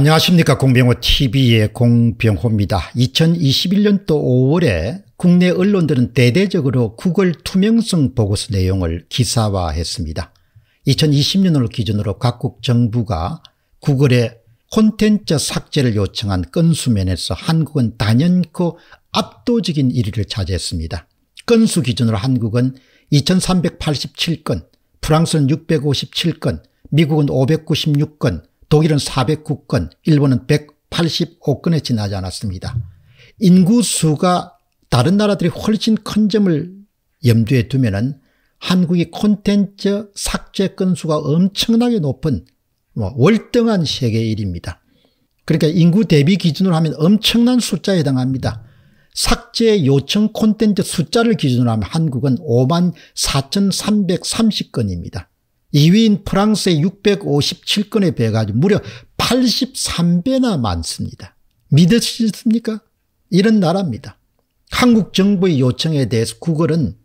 안녕하십니까 공병호TV의 공병호입니다. 2021년도 5월에 국내 언론들은 대대적으로 구글 투명성 보고서 내용을 기사화했습니다. 2020년을 기준으로 각국 정부가 구글의 콘텐츠 삭제를 요청한 건수 면에서 한국은 단연코 압도적인 1위를 차지했습니다. 건수 기준으로 한국은 2387건, 프랑스는 657건, 미국은 596건, 독일은 409건, 일본은 185건에 지나지 않았습니다. 인구 수가 다른 나라들이 훨씬 큰 점을 염두에 두면은 한국이 콘텐츠 삭제 건수가 엄청나게 높은 뭐 월등한 세계 1입니다. 그러니까 인구 대비 기준으로 하면 엄청난 숫자에 해당합니다. 삭제 요청 콘텐츠 숫자를 기준으로 하면 한국은 5만 4,330건입니다. 2위인 프랑스의 657건에 비해가지고 무려 83배나 많습니다. 믿으시겠습니까? 이런 나라입니다. 한국 정부의 요청에 대해서 구글은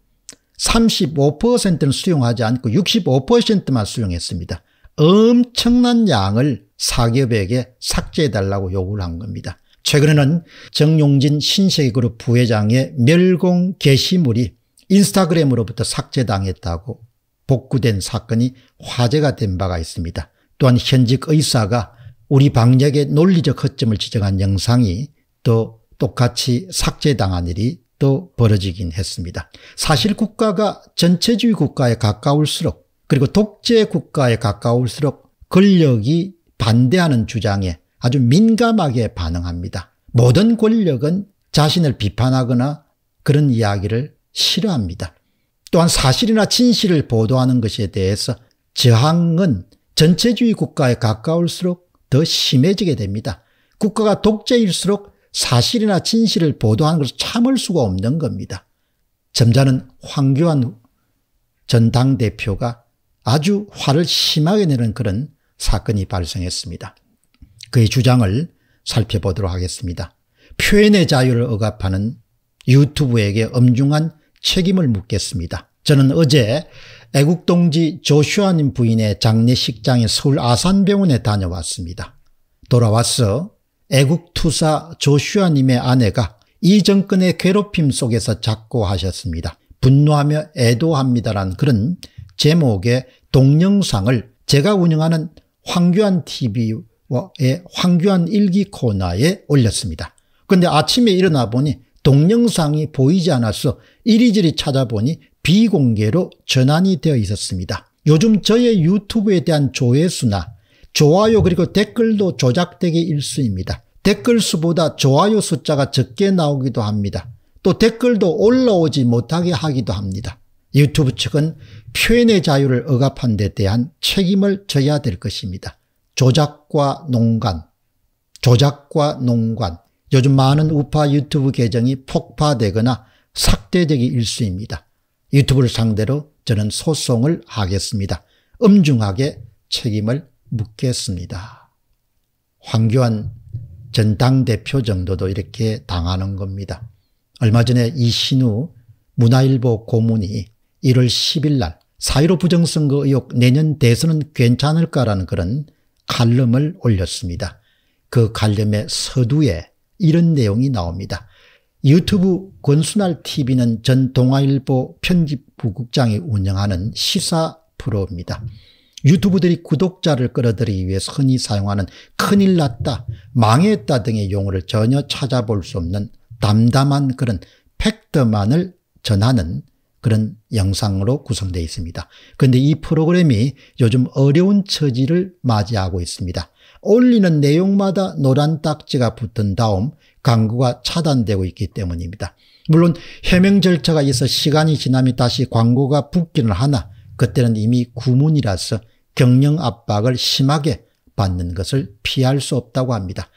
35%는 수용하지 않고 65%만 수용했습니다. 엄청난 양을 사기업에게 삭제해달라고 요구를 한 겁니다. 최근에는 정용진 신세계그룹 부회장의 멸공 게시물이 인스타그램으로부터 삭제당했다고 복구된 사건이 화제가 된 바가 있습니다. 또한 현직 의사가 우리 방역의 논리적 허점을 지적한 영상이 또 똑같이 삭제당한 일이 또 벌어지긴 했습니다. 사실 국가가 전체주의 국가에 가까울수록 그리고 독재 국가에 가까울수록 권력이 반대하는 주장에 아주 민감하게 반응합니다. 모든 권력은 자신을 비판하거나 그런 이야기를 싫어합니다. 또한 사실이나 진실을 보도하는 것에 대해서 저항은 전체주의 국가에 가까울수록 더 심해지게 됩니다. 국가가 독재일수록 사실이나 진실을 보도하는 것을 참을 수가 없는 겁니다. 점자는 황교안 전 당대표가 아주 화를 심하게 내는 그런 사건이 발생했습니다. 그의 주장을 살펴보도록 하겠습니다. 표현의 자유를 억압하는 유튜브에게 엄중한 책임을 묻겠습니다. 저는 어제 애국동지 조슈아님 부인의 장례식장에 서울 아산병원에 다녀왔습니다. 돌아와서 애국투사 조슈아님의 아내가 이 정권의 괴롭힘 속에서 작고하셨습니다. 분노하며 애도합니다란 그런 제목의 동영상을 제가 운영하는 황교안 TV의 황교안 일기 코너에 올렸습니다. 그런데 아침에 일어나 보니 동영상이 보이지 않아서 이리저리 찾아보니 비공개로 전환이 되어 있었습니다. 요즘 저의 유튜브에 대한 조회수나 좋아요 그리고 댓글도 조작되기 일수입니다. 댓글 수보다 좋아요 숫자가 적게 나오기도 합니다. 또 댓글도 올라오지 못하게 하기도 합니다. 유튜브 측은 표현의 자유를 억압한 데 대한 책임을 져야 될 것입니다. 조작과 농간, 조작과 농관. 요즘 많은 우파 유튜브 계정이 폭파되거나 삭대적인 일수입니다. 유튜브를 상대로 저는 소송을 하겠습니다. 엄중하게 책임을 묻겠습니다. 황교안 전 당대표 정도도 이렇게 당하는 겁니다. 얼마 전에 이신우 문화일보 고문이 1월 10일 날 사이로 부정선거 의혹 내년 대선은 괜찮을까라는 그런 칼럼을 올렸습니다. 그 칼럼의 서두에 이런 내용이 나옵니다. 유튜브 권순알 TV는 전 동아일보 편집부국장이 운영하는 시사 프로입니다. 유튜브들이 구독자를 끌어들이기 위해 흔히 사용하는 큰일 났다, 망했다 등의 용어를 전혀 찾아볼 수 없는 담담한 그런 팩트만을 전하는 그런 영상으로 구성되어 있습니다. 그런데 이 프로그램이 요즘 어려운 처지를 맞이하고 있습니다. 올리는 내용마다 노란 딱지가 붙은 다음 광고가 차단되고 있기 때문입니다. 물론 해명 절차가 있어 시간이 지나면 다시 광고가 붙기는 하나 그때는 이미 구문이라서 경영 압박을 심하게 받는 것을 피할 수 없다고 합니다.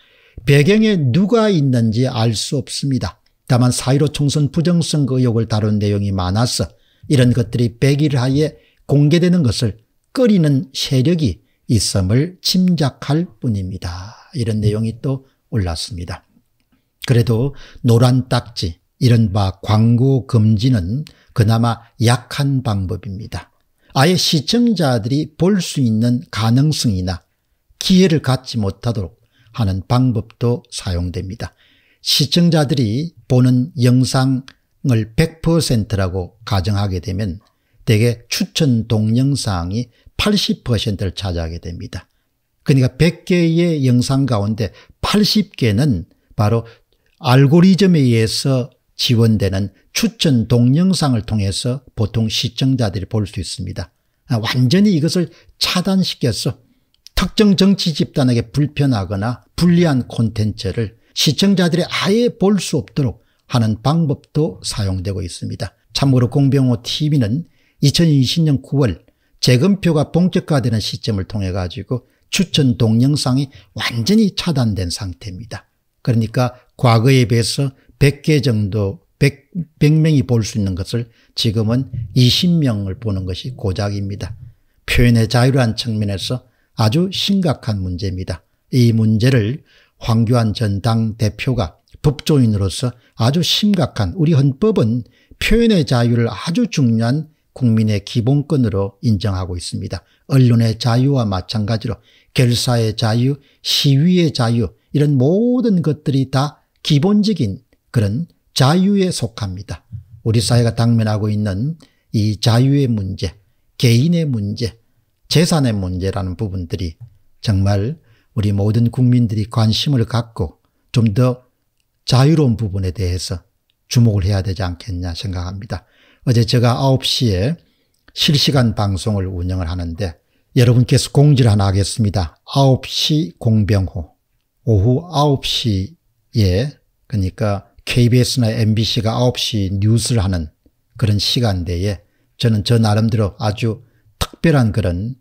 배경에 누가 있는지 알 수 없습니다. 다만 사이로 총선 부정선거 의혹을 다룬 내용이 많아서 이런 것들이 1일 하에 공개되는 것을 끓이는 세력이 있음을 짐작할 뿐입니다. 이런 내용이 또 올랐습니다. 그래도 노란 딱지, 이른바 광고 금지는 그나마 약한 방법입니다. 아예 시청자들이 볼 수 있는 가능성이나 기회를 갖지 못하도록 하는 방법도 사용됩니다. 시청자들이 보는 영상을 100%라고 가정하게 되면 대개 추천 동영상이 80%를 차지하게 됩니다. 그러니까 100개의 영상 가운데 80개는 바로 알고리즘에 의해서 지원되는 추천 동영상을 통해서 보통 시청자들이 볼 수 있습니다. 아, 완전히 이것을 차단시켜서 특정 정치 집단에게 불편하거나 불리한 콘텐츠를 시청자들이 아예 볼 수 없도록 하는 방법도 사용되고 있습니다. 참고로 공병호 TV는 2020년 9월 재검표가 본격화되는 시점을 통해 가지고 추천 동영상이 완전히 차단된 상태입니다. 그러니까 과거에 비해서 100개 정도 100, 100명이 볼 수 있는 것을 지금은 20명을 보는 것이 고작입니다. 표현의 자유란 측면에서 아주 심각한 문제입니다. 이 문제를 황교안 전당 대표가 법조인으로서 아주 심각한 우리 헌법은 표현의 자유를 아주 중요한 국민의 기본권으로 인정하고 있습니다. 언론의 자유와 마찬가지로 결사의 자유, 시위의 자유 이런 모든 것들이 다 기본적인 그런 자유에 속합니다. 우리 사회가 당면하고 있는 이 자유의 문제, 개인의 문제, 재산의 문제라는 부분들이 정말 우리 모든 국민들이 관심을 갖고 좀 더 자유로운 부분에 대해서 주목을 해야 되지 않겠냐 생각합니다. 어제 제가 9시에 실시간 방송을 운영을 하는데 여러분께서 공지를 하나 하겠습니다. 9시 공병호 오후 9시 예. 그러니까 KBS나 MBC가 9시 뉴스를 하는 그런 시간대에 저는 저 나름대로 아주 특별한 그런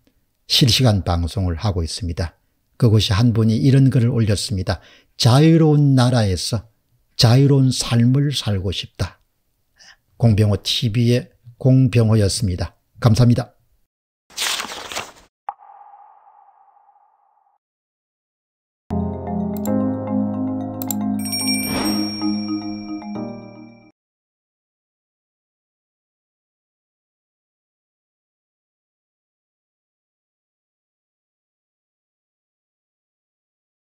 실시간 방송을 하고 있습니다. 그곳이 한 분이 이런 글을 올렸습니다. 자유로운 나라에서 자유로운 삶을 살고 싶다. 공병호 TV의 공병호였습니다. 감사합니다.